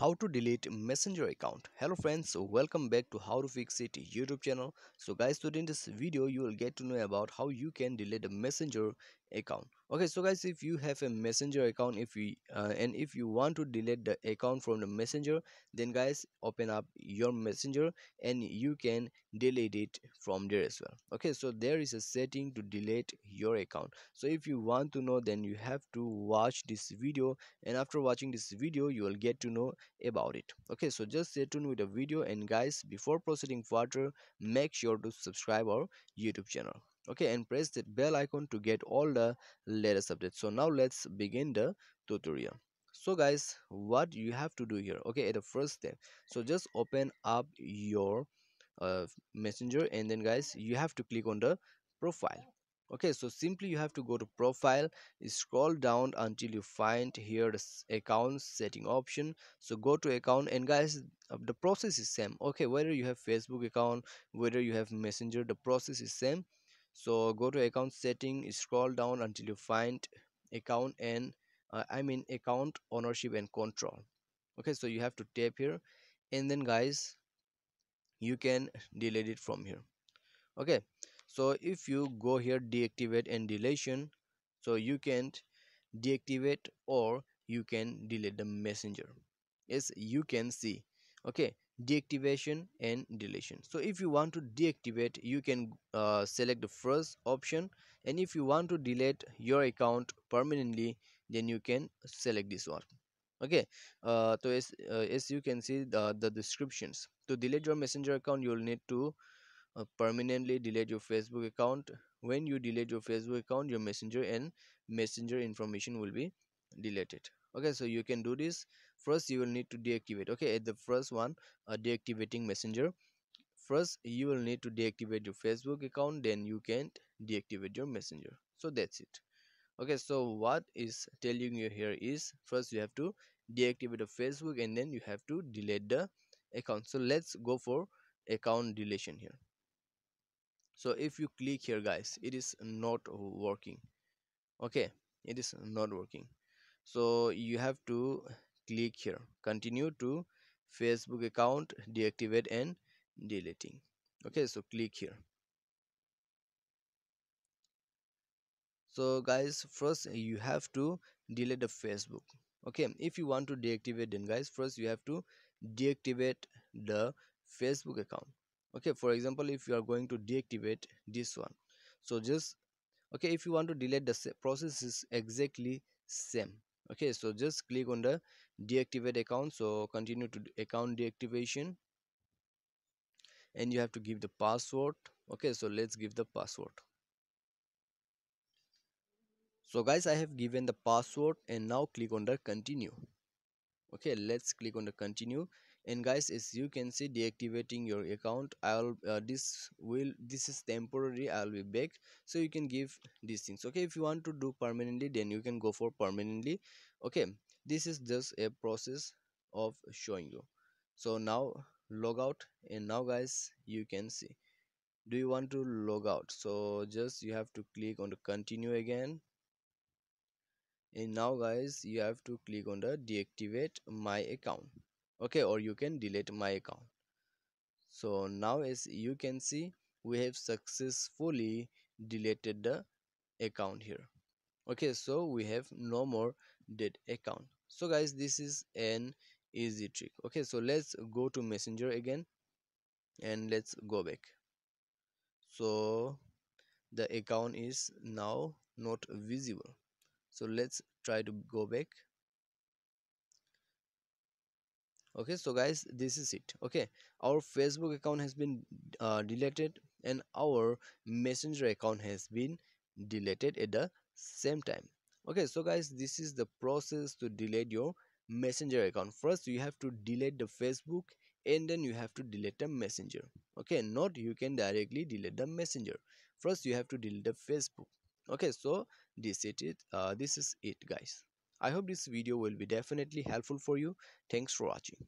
how to delete messenger account hello friends welcome back to how to fix it youtube channel so guys today in this video you will get to know about how you can delete a messenger account okay so guys if you have a messenger account if you uh, and if you want to delete the account from the messenger then guys open up your messenger and you can delete it from there as well okay so there is a setting to delete your account so if you want to know then you have to watch this video and after watching this video you will get to know about it okay so just stay tuned with the video and guys before proceeding further make sure to subscribe our youtube channel okay and press the bell icon to get all the latest updates so now let's begin the tutorial so guys what you have to do here okay at the first step so just open up your uh, messenger and then guys you have to click on the profile okay so simply you have to go to profile scroll down until you find here the account setting option so go to account and guys uh, the process is same okay whether you have facebook account whether you have messenger the process is same so go to account setting scroll down until you find account and uh, i mean account ownership and control okay so you have to tap here and then guys you can delete it from here okay so if you go here deactivate and deletion so you can deactivate or you can delete the messenger as you can see okay deactivation and deletion so if you want to deactivate you can uh, select the first option and if you want to delete your account permanently then you can select this one okay uh, so as, uh, as you can see the, the descriptions to delete your messenger account you'll need to uh, permanently delete your facebook account when you delete your facebook account your messenger and messenger information will be deleted okay so you can do this first you will need to deactivate okay at the first one uh, deactivating messenger first you will need to deactivate your facebook account then you can deactivate your messenger so that's it okay so what is telling you here is first you have to deactivate the facebook and then you have to delete the account so let's go for account deletion here so if you click here guys it is not working okay it is not working so you have to click here continue to facebook account deactivate and deleting okay so click here so guys first you have to delete the facebook okay if you want to deactivate then guys first you have to deactivate the facebook account okay for example if you are going to deactivate this one so just okay if you want to delete the process is exactly same okay so just click on the deactivate account so continue to account deactivation and you have to give the password okay so let's give the password so guys i have given the password and now click on the continue okay let's click on the continue and guys as you can see deactivating your account i'll uh, this will this is temporary i'll be back so you can give these things okay if you want to do permanently then you can go for permanently okay this is just a process of showing you so now log out and now guys you can see do you want to log out so just you have to click on the continue again and now guys you have to click on the deactivate my account okay or you can delete my account so now as you can see we have successfully deleted the account here okay so we have no more dead account so guys this is an easy trick okay so let's go to messenger again and let's go back so the account is now not visible so let's try to go back okay so guys this is it okay our facebook account has been uh, deleted and our messenger account has been deleted at the same time okay so guys this is the process to delete your messenger account first you have to delete the facebook and then you have to delete the messenger okay not you can directly delete the messenger first you have to delete the facebook okay so this it uh, this is it guys I hope this video will be definitely helpful for you. Thanks for watching.